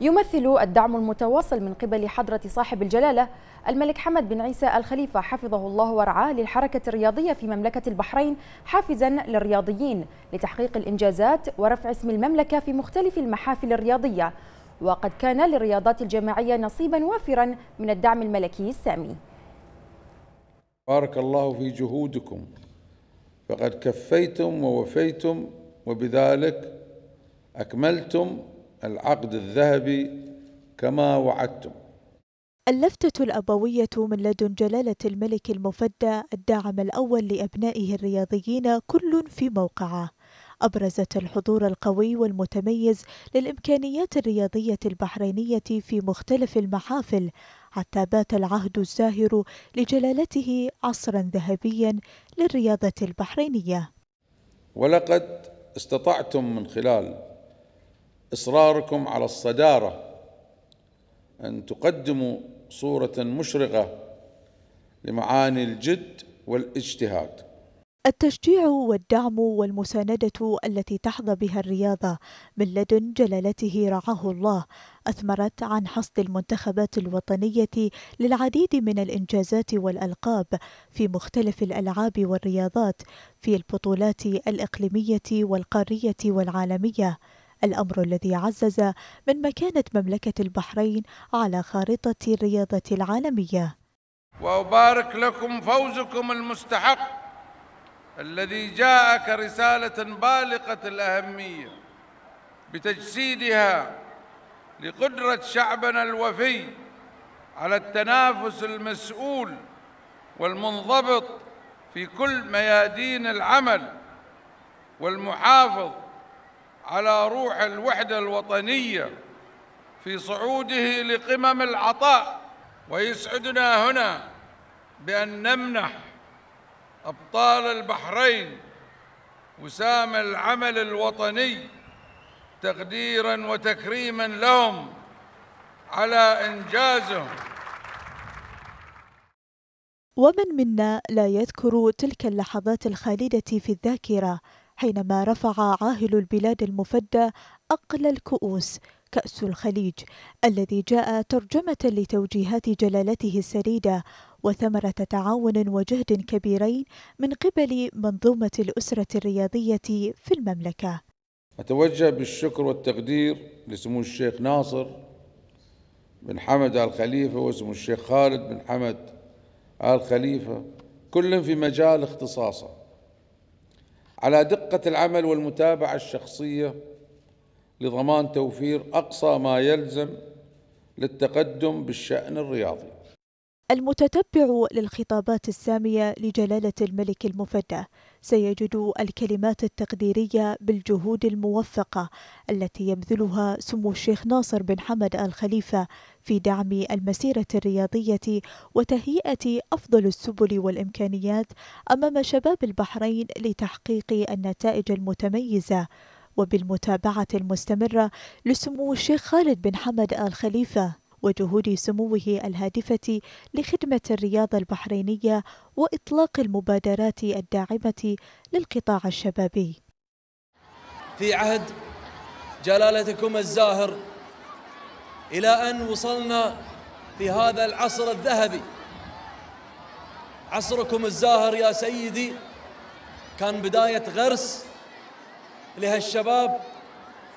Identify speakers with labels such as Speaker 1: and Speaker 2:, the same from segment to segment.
Speaker 1: يمثل الدعم المتواصل من قبل حضرة صاحب الجلالة الملك حمد بن عيسى الخليفة حفظه الله ورعاه للحركة الرياضية في مملكة البحرين حافزا للرياضيين لتحقيق الإنجازات ورفع اسم المملكة في مختلف المحافل الرياضية وقد كان للرياضات الجماعية نصيبا وافرا من الدعم الملكي السامي
Speaker 2: بارك الله في جهودكم فقد كفيتم ووفيتم وبذلك أكملتم العقد الذهبي كما وعدتم
Speaker 3: اللفتة الأبوية من لدن جلالة الملك المفدى الداعم الأول لأبنائه الرياضيين كل في موقعه أبرزت الحضور القوي والمتميز للإمكانيات الرياضية البحرينية في مختلف المحافل حتى بات العهد الزاهر لجلالته عصرا ذهبيا للرياضة البحرينية
Speaker 2: ولقد استطعتم من خلال إصراركم على الصدارة أن تقدموا صورة مشرقة لمعاني الجد والاجتهاد
Speaker 3: التشجيع والدعم والمساندة التي تحظى بها الرياضة من لدن جلالته رعاه الله أثمرت عن حصد المنتخبات الوطنية للعديد من الإنجازات والألقاب في مختلف الألعاب والرياضات في البطولات الإقليمية والقارية والعالمية الأمر الذي عزز من مكانة مملكة البحرين على خارطة الرياضة العالمية
Speaker 2: وأبارك لكم فوزكم المستحق الذي جاء كرسالة بالغة الأهمية بتجسيدها لقدرة شعبنا الوفي على التنافس المسؤول والمنضبط في كل ميادين العمل والمحافظ على روح الوحدة الوطنية في صعوده لقمم العطاء ويسعدنا هنا بأن نمنح أبطال البحرين وسام العمل الوطني تقديرا وتكريما لهم على إنجازهم
Speaker 3: ومن منا لا يذكر تلك اللحظات الخالدة في الذاكرة حينما رفع عاهل البلاد المفدى أقلى الكؤوس كأس الخليج الذي جاء ترجمة لتوجيهات جلالته السديدة وثمرة تعاون وجهد كبيرين من قبل منظومة الأسرة الرياضية في المملكة.
Speaker 2: أتوجه بالشكر والتقدير لسمو الشيخ ناصر بن حمد آل خليفة وسمو الشيخ خالد بن حمد آل خليفة كل في مجال اختصاصه على دقة العمل والمتابعة الشخصية لضمان توفير أقصى ما يلزم للتقدم بالشأن الرياضي
Speaker 3: المتتبع للخطابات السامية لجلالة الملك المفدى سيجد الكلمات التقديرية بالجهود الموفقة التي يبذلها سمو الشيخ ناصر بن حمد آل خليفة في دعم المسيرة الرياضية وتهيئة أفضل السبل والإمكانيات أمام شباب البحرين لتحقيق النتائج المتميزة وبالمتابعة المستمرة لسمو الشيخ خالد بن حمد آل خليفة وجهود سموه الهادفة لخدمة الرياضة البحرينية وإطلاق المبادرات الداعمة للقطاع الشبابي.
Speaker 1: في عهد جلالتكم الزاهر إلى أن وصلنا في هذا العصر الذهبي عصركم الزاهر يا سيدي كان بداية غرس لهالشباب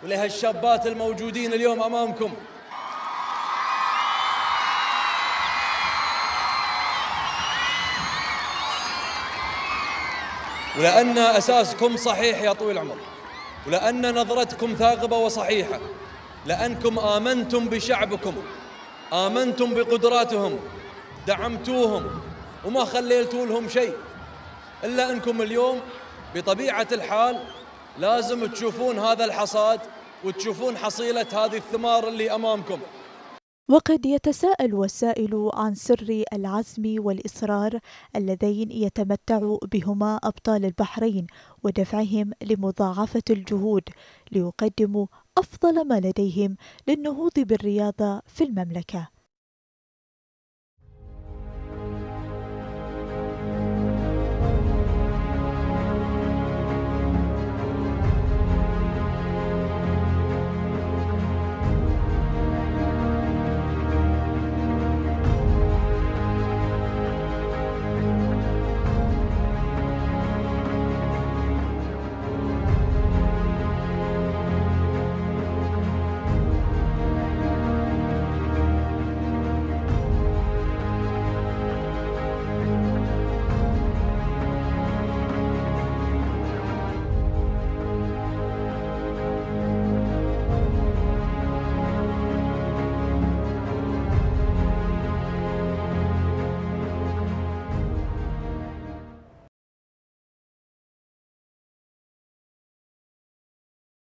Speaker 1: ولهالشابات الموجودين اليوم أمامكم ولأن أساسكم صحيح يا طويل العمر ولأن نظرتكم ثاقبة وصحيحة لأنكم آمنتم بشعبكم آمنتم بقدراتهم دعمتوهم وما خليتوا لهم شيء إلا أنكم اليوم بطبيعة الحال لازم تشوفون هذا الحصاد وتشوفون حصيلة هذه الثمار اللي أمامكم
Speaker 3: وقد يتساءل وسائل عن سر العزم والإصرار اللذين يتمتع بهما أبطال البحرين ودفعهم لمضاعفة الجهود ليقدموا أفضل ما لديهم للنهوض بالرياضة في المملكة